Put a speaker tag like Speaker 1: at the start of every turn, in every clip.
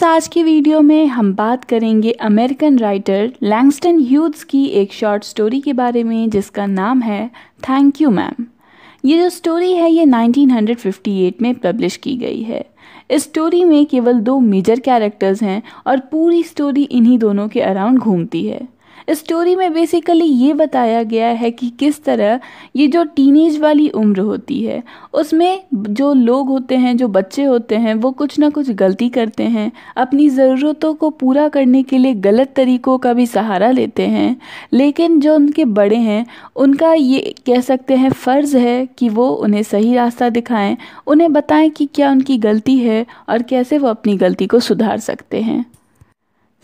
Speaker 1: इस आज की वीडियो में हम बात करेंगे अमेरिकन राइटर लैंगस्टन ह्यूज की एक शॉर्ट स्टोरी के बारे में जिसका नाम है थैंक यू मैम ये जो स्टोरी है ये 1958 में पब्लिश की गई है इस स्टोरी में केवल दो मेजर कैरेक्टर्स हैं और पूरी स्टोरी इन्हीं दोनों के अराउंड घूमती है स्टोरी में बेसिकली ये बताया गया है कि किस तरह ये जो टीनेज वाली उम्र होती है उसमें जो लोग होते हैं जो बच्चे होते हैं वो कुछ ना कुछ गलती करते हैं अपनी ज़रूरतों को पूरा करने के लिए गलत तरीक़ों का भी सहारा लेते हैं लेकिन जो उनके बड़े हैं उनका ये कह सकते हैं फ़र्ज़ है कि वो उन्हें सही रास्ता दिखाएं उन्हें बताएं कि क्या उनकी गलती है और कैसे वो अपनी गलती को सुधार सकते हैं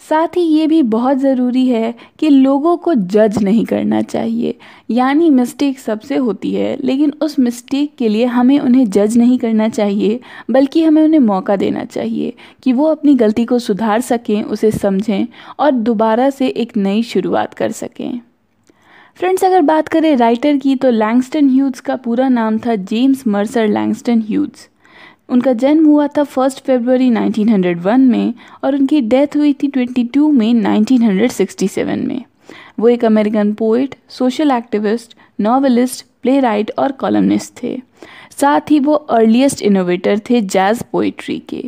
Speaker 1: साथ ही ये भी बहुत ज़रूरी है कि लोगों को जज नहीं करना चाहिए यानी मिस्टेक सबसे होती है लेकिन उस मिस्टेक के लिए हमें उन्हें जज नहीं करना चाहिए बल्कि हमें उन्हें मौका देना चाहिए कि वो अपनी गलती को सुधार सकें उसे समझें और दोबारा से एक नई शुरुआत कर सकें फ्रेंड्स अगर बात करें राइटर की तो लैंगस्टन ह्यूज का पूरा नाम था जेम्स मर्सर लैंगस्टन ह्यूज़ उनका जन्म हुआ था फर्स्ट फरवरी 1901 में और उनकी डेथ हुई थी 22 मई 1967 में वो एक American poet social activist novelist playwright और कॉलमनिस्ट थे साथ ही वो अर्लीस्ट इनोवेटर थे जैज़ पोइट्री के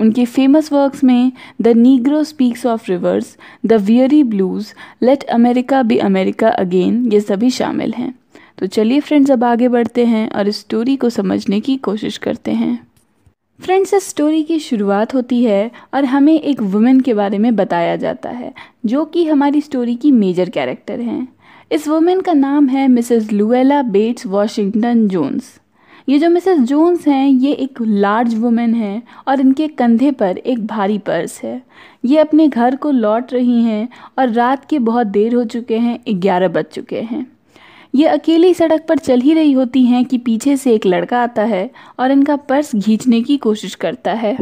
Speaker 1: उनके फेमस वर्क्स में the Negro speaks of rivers the weary blues let America be America again ये सभी शामिल हैं तो चलिए फ्रेंड्स अब आगे बढ़ते हैं और इस स्टोरी को समझने की कोशिश करते हैं फ्रेंड्स इस स्टोरी की शुरुआत होती है और हमें एक वुमेन के बारे में बताया जाता है जो कि हमारी स्टोरी की मेजर कैरेक्टर हैं इस वुमेन का नाम है Mrs Luella Bates Washington Jones ये जो मिसेस जोन्स हैं ये एक लार्ज वुमेन हैं और इनके कंधे पर एक भारी पर्स है ये अपने घर को लौट रही हैं और रात के बहुत देर हो चुके हैं ग्यारह बज चुके हैं ये अकेली सड़क पर चल ही रही होती हैं कि पीछे से एक लड़का आता है और इनका पर्स खींचने की कोशिश करता है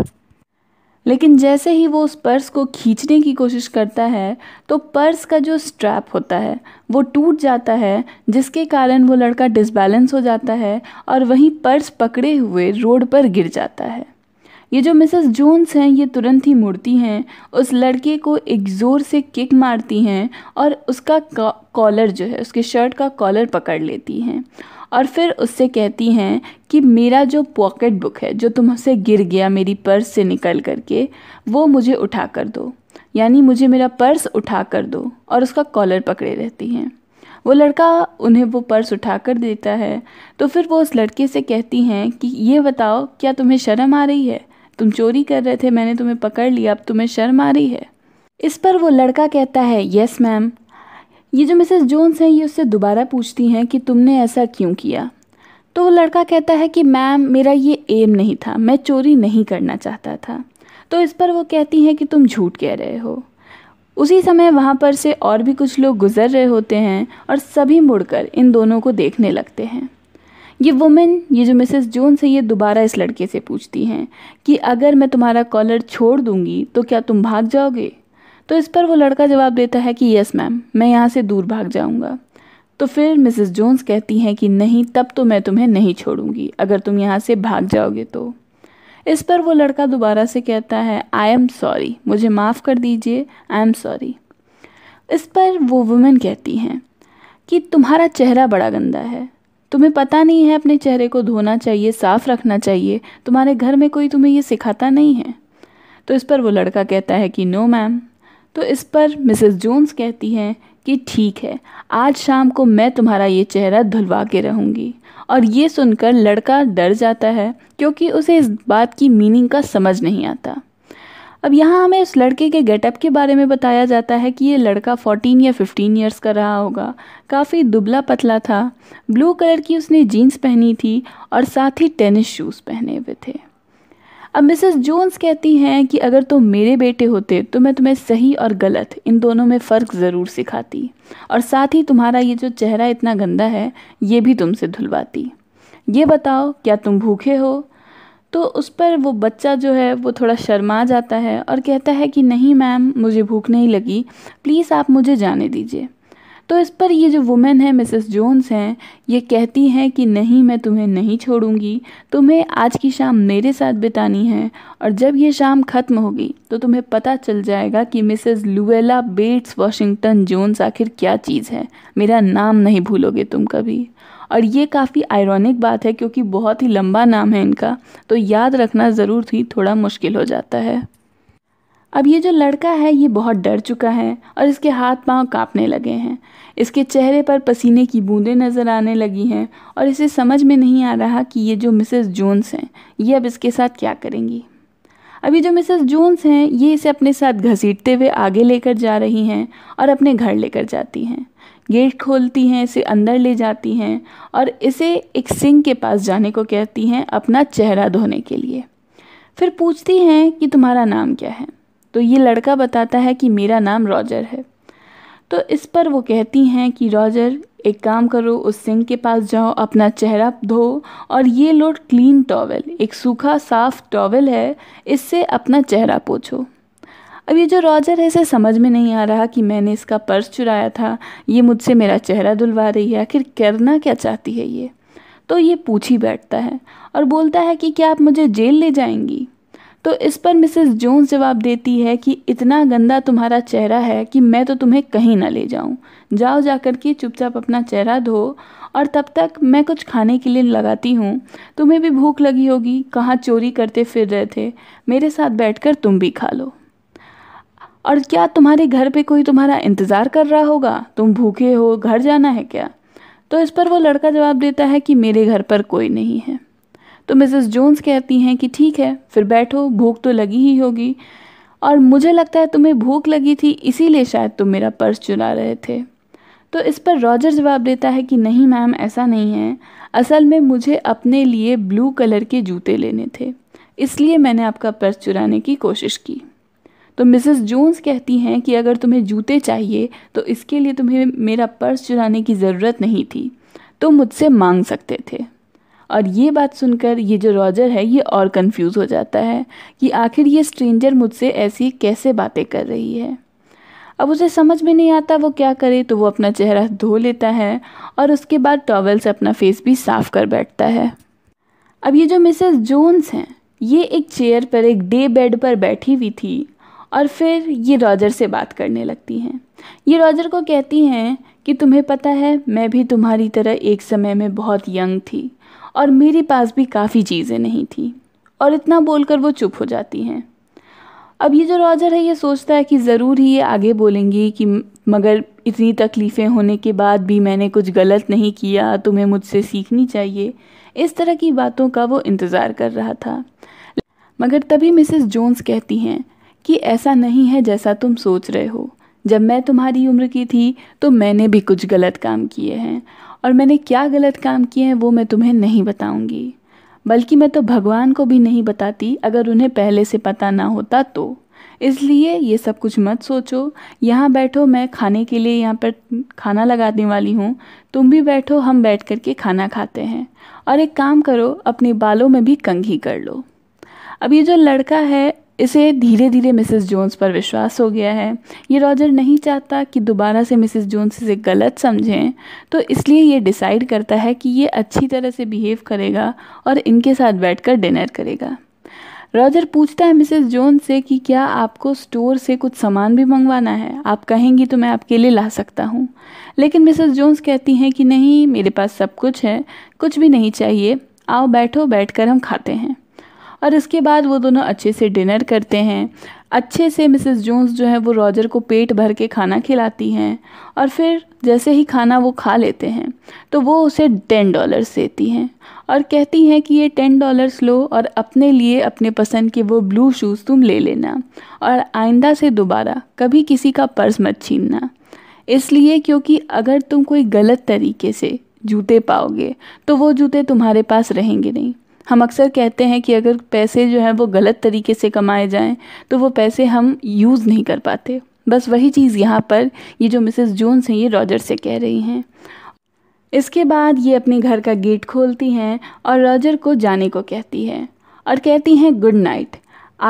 Speaker 1: लेकिन जैसे ही वो उस पर्स को खींचने की कोशिश करता है तो पर्स का जो स्ट्रैप होता है वो टूट जाता है जिसके कारण वो लड़का डिसबैलेंस हो जाता है और वहीं पर्स पकड़े हुए रोड पर गिर जाता है ये जो मिसेस जोन्स हैं ये तुरंत ही मुड़ती हैं उस लड़के को एक ज़ोर से किक मारती हैं और उसका कॉलर जो है उसके शर्ट का कॉलर पकड़ लेती हैं और फिर उससे कहती हैं कि मेरा जो पॉकेट बुक है जो तुमसे गिर गया मेरी पर्स से निकल करके वो मुझे उठा कर दो यानी मुझे मेरा पर्स उठा कर दो और उसका कॉलर पकड़े रहती हैं वो लड़का उन्हें वो पर्स उठा कर देता है तो फिर वो उस लड़के से कहती हैं कि ये बताओ क्या तुम्हें शर्म आ रही है तुम चोरी कर रहे थे मैंने तुम्हें पकड़ लिया अब तुम्हें शर्म आ रही है इस पर वो लड़का कहता है यस मैम ये जो मिसेस जोन्स हैं ये उससे दोबारा पूछती हैं कि तुमने ऐसा क्यों किया तो वो लड़का कहता है कि मैम मेरा ये एम नहीं था मैं चोरी नहीं करना चाहता था तो इस पर वो कहती हैं कि तुम झूठ कह रहे हो उसी समय वहाँ पर से और भी कुछ लोग गुजर रहे होते हैं और सभी मुड़कर इन दोनों को देखने लगते हैं ये वुमेन ये जो मिसेस जोन्स है ये दोबारा इस लड़के से पूछती हैं कि अगर मैं तुम्हारा कॉलर छोड़ दूंगी तो क्या तुम भाग जाओगे तो इस पर वो लड़का जवाब देता है कि यस मैम मैं यहाँ से दूर भाग जाऊँगा तो फिर मिसेस जोन्स कहती हैं कि नहीं तब तो मैं तुम्हें नहीं छोड़ूंगी अगर तुम यहाँ से भाग जाओगे तो इस पर वो लड़का दोबारा से कहता है आई एम सॉरी मुझे माफ़ कर दीजिए आई एम सॉरी इस पर वो वुमेन कहती हैं कि तुम्हारा चेहरा बड़ा गंदा है तुम्हें पता नहीं है अपने चेहरे को धोना चाहिए साफ रखना चाहिए तुम्हारे घर में कोई तुम्हें ये सिखाता नहीं है तो इस पर वो लड़का कहता है कि नो मैम तो इस पर मिसेस जोन्स कहती हैं कि ठीक है आज शाम को मैं तुम्हारा ये चेहरा धुलवा के रहूँगी और ये सुनकर लड़का डर जाता है क्योंकि उसे इस बात की मीनिंग का समझ नहीं आता अब यहाँ हमें इस लड़के के गेटअप के बारे में बताया जाता है कि ये लड़का फोर्टीन या फिफ्टीन ईयर्स का रहा होगा काफ़ी दुबला पतला था ब्लू कलर की उसने जीन्स पहनी थी और साथ ही टेनिस शूज़ पहने हुए थे अब मिसेस जोन्स कहती हैं कि अगर तुम तो मेरे बेटे होते तो मैं तुम्हें सही और गलत इन दोनों में फ़र्क ज़रूर सिखाती और साथ ही तुम्हारा ये जो चेहरा इतना गंदा है ये भी तुमसे धुलवाती ये बताओ क्या तुम भूखे हो तो उस पर वो बच्चा जो है वो थोड़ा शर्मा जाता है और कहता है कि नहीं मैम मुझे भूख नहीं लगी प्लीज़ आप मुझे जाने दीजिए तो इस पर ये जो वुमेन है मिसेस जोन्स हैं ये कहती हैं कि नहीं मैं तुम्हें नहीं छोड़ूंगी तुम्हें आज की शाम मेरे साथ बितानी है और जब ये शाम ख़त्म होगी तो तुम्हें पता चल जाएगा कि Mrs Luella Bates Washington Jones आखिर क्या चीज़ है मेरा नाम नहीं भूलोगे तुम कभी और ये काफ़ी आयरॉनिक बात है क्योंकि बहुत ही लंबा नाम है इनका तो याद रखना ज़रूर ही थोड़ा मुश्किल हो जाता है अब ये जो लड़का है ये बहुत डर चुका है और इसके हाथ पांव कांपने लगे हैं इसके चेहरे पर पसीने की बूंदें नज़र आने लगी हैं और इसे समझ में नहीं आ रहा कि ये जो मिसेस जोन्स हैं ये अब इसके साथ क्या करेंगी अब ये जो मिसेस जोन्स हैं ये इसे अपने साथ घसीटते हुए आगे लेकर जा रही हैं और अपने घर लेकर जाती हैं गेट खोलती हैं इसे अंदर ले जाती हैं और इसे एक सिंह के पास जाने को कहती हैं अपना चेहरा धोने के लिए फिर पूछती हैं कि तुम्हारा नाम क्या है तो ये लड़का बताता है कि मेरा नाम रॉजर है तो इस पर वो कहती हैं कि रॉजर एक काम करो उस सिंह के पास जाओ अपना चेहरा धो और ये लो क्लीन टॉवल एक सूखा साफ टॉवल है इससे अपना चेहरा पोछो अब ये जो रॉजर है इसे समझ में नहीं आ रहा कि मैंने इसका पर्स चुराया था ये मुझसे मेरा चेहरा धुलवा रही है आखिर करना क्या चाहती है ये तो ये पूछ ही बैठता है और बोलता है कि क्या आप मुझे जेल ले जाएंगी तो इस पर मिसेस जोन्स जवाब देती है कि इतना गंदा तुम्हारा चेहरा है कि मैं तो तुम्हें कहीं ना ले जाऊं जाओ जाकर के चुपचाप अपना चेहरा धो और तब तक मैं कुछ खाने के लिए लगाती हूँ तुम्हें भी भूख लगी होगी कहाँ चोरी करते फिर रहे थे मेरे साथ बैठकर तुम भी खा लो और क्या तुम्हारे घर पे कोई तुम्हारा इंतज़ार कर रहा होगा तुम भूखे हो घर जाना है क्या तो इस पर वो लड़का जवाब देता है कि मेरे घर पर कोई नहीं है तो मिसेस जोन्स कहती हैं कि ठीक है फिर बैठो भूख तो लगी ही होगी और मुझे लगता है तुम्हें भूख लगी थी इसीलिए शायद तुम मेरा पर्स चुरा रहे थे तो इस पर रॉजर जवाब देता है कि नहीं मैम ऐसा नहीं है असल में मुझे अपने लिए ब्लू कलर के जूते लेने थे इसलिए मैंने आपका पर्स चुराने की कोशिश की तो मिसेस जोन्स कहती हैं कि अगर तुम्हें जूते चाहिए तो इसके लिए तुम्हें मेरा पर्स चुराने की ज़रूरत नहीं थी तो मुझसे मांग सकते थे और ये बात सुनकर ये जो रॉजर है ये और कंफ्यूज हो जाता है कि आखिर ये स्ट्रेंजर मुझसे ऐसी कैसे बातें कर रही है अब उसे समझ में नहीं आता वो क्या करे तो वो अपना चेहरा धो लेता है और उसके बाद टॉवल से अपना फेस भी साफ कर बैठता है अब ये जो मिसेस जोन्स हैं ये एक चेयर पर एक डे बेड पर बैठी हुई थी और फिर ये रॉजर से बात करने लगती हैं ये रॉजर को कहती हैं कि तुम्हें पता है मैं भी तुम्हारी तरह एक समय में बहुत यंग थी और मेरे पास भी काफ़ी चीज़ें नहीं थी और इतना बोलकर वो चुप हो जाती हैं अब ये जो रॉजर है ये सोचता है कि ज़रूर ही ये आगे बोलेंगी कि मगर इतनी तकलीफ़ें होने के बाद भी मैंने कुछ गलत नहीं किया तुम्हें मुझसे सीखनी चाहिए इस तरह की बातों का वो इंतज़ार कर रहा था मगर तभी मिसेस जोन्स कहती हैं कि ऐसा नहीं है जैसा तुम सोच रहे हो जब मैं तुम्हारी उम्र की थी तो मैंने भी कुछ गलत काम किए हैं और मैंने क्या गलत काम किए हैं वो मैं तुम्हें नहीं बताऊंगी बल्कि मैं तो भगवान को भी नहीं बताती अगर उन्हें पहले से पता ना होता तो इसलिए ये सब कुछ मत सोचो यहाँ बैठो मैं खाने के लिए यहाँ पर खाना लगाने वाली हूँ तुम भी बैठो हम बैठ कर के खाना खाते हैं और एक काम करो अपने बालों में भी कंघी कर लो अब ये जो लड़का है इसे धीरे धीरे मिसेस जोन्स पर विश्वास हो गया है ये रॉजर नहीं चाहता कि दोबारा से मिसेस जोन्स इसे गलत समझें तो इसलिए ये डिसाइड करता है कि ये अच्छी तरह से बिहेव करेगा और इनके साथ बैठकर डिनर करेगा रॉजर पूछता है मिसेस जोन से कि क्या आपको स्टोर से कुछ सामान भी मंगवाना है आप कहेंगी तो मैं आपके लिए ला सकता हूँ लेकिन मिसेस जोन्स कहती हैं कि नहीं मेरे पास सब कुछ है कुछ भी नहीं चाहिए आओ बैठो बैठकर हम खाते हैं और इसके बाद वो दोनों अच्छे से डिनर करते हैं अच्छे से मिसेस जोन्स जो है वो रॉजर को पेट भर के खाना खिलाती हैं और फिर जैसे ही खाना वो खा लेते हैं तो वो उसे टेन डॉलर्स देती हैं और कहती हैं कि ये टेन डॉलर्स लो और अपने लिए अपने पसंद के वो ब्लू शूज़ तुम ले लेना और आइंदा से दोबारा कभी किसी का पर्स मत छीनना इसलिए क्योंकि अगर तुम कोई गलत तरीके से जूते पाओगे तो वो जूते तुम्हारे पास रहेंगे नहीं हम अक्सर कहते हैं कि अगर पैसे जो हैं वो गलत तरीके से कमाए जाएं तो वो पैसे हम यूज़ नहीं कर पाते बस वही चीज़ यहाँ पर ये जो मिसेस जोन्स हैं ये रॉजर से कह रही हैं इसके बाद ये अपने घर का गेट खोलती हैं और रॉजर को जाने को कहती है और कहती हैं गुड नाइट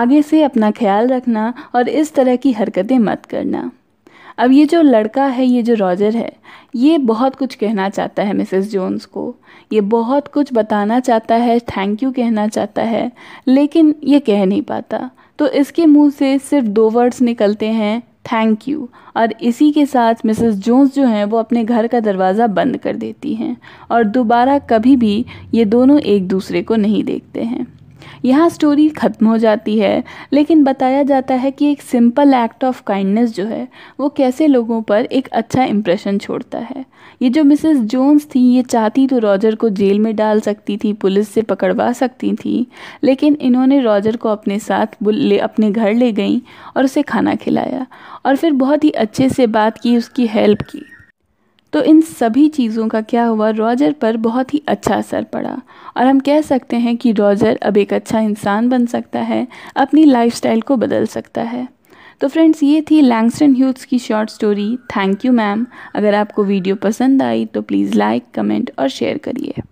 Speaker 1: आगे से अपना ख्याल रखना और इस तरह की हरकतें मत करना अब ये जो लड़का है ये जो रॉजर है ये बहुत कुछ कहना चाहता है मिसेस जोन्स को ये बहुत कुछ बताना चाहता है थैंक यू कहना चाहता है लेकिन ये कह नहीं पाता तो इसके मुंह से सिर्फ दो वर्ड्स निकलते हैं थैंक यू और इसी के साथ मिसेस जोन्स जो हैं वो अपने घर का दरवाज़ा बंद कर देती हैं और दोबारा कभी भी ये दोनों एक दूसरे को नहीं देखते हैं यहाँ स्टोरी ख़त्म हो जाती है लेकिन बताया जाता है कि एक सिंपल एक्ट ऑफ काइंडनेस जो है वो कैसे लोगों पर एक अच्छा इम्प्रेशन छोड़ता है ये जो मिसेस जोन्स थी ये चाहती तो रॉजर को जेल में डाल सकती थी पुलिस से पकड़वा सकती थी लेकिन इन्होंने रॉजर को अपने साथ ले अपने घर ले गई और उसे खाना खिलाया और फिर बहुत ही अच्छे से बात की उसकी हेल्प की तो इन सभी चीज़ों का क्या हुआ रॉजर पर बहुत ही अच्छा असर पड़ा और हम कह सकते हैं कि रॉजर अब एक अच्छा इंसान बन सकता है अपनी लाइफस्टाइल को बदल सकता है तो फ्रेंड्स ये थी लैंगस्टन ह्यूथ्स की short story thank you ma'am अगर आपको वीडियो पसंद आई तो प्लीज़ लाइक कमेंट और शेयर करिए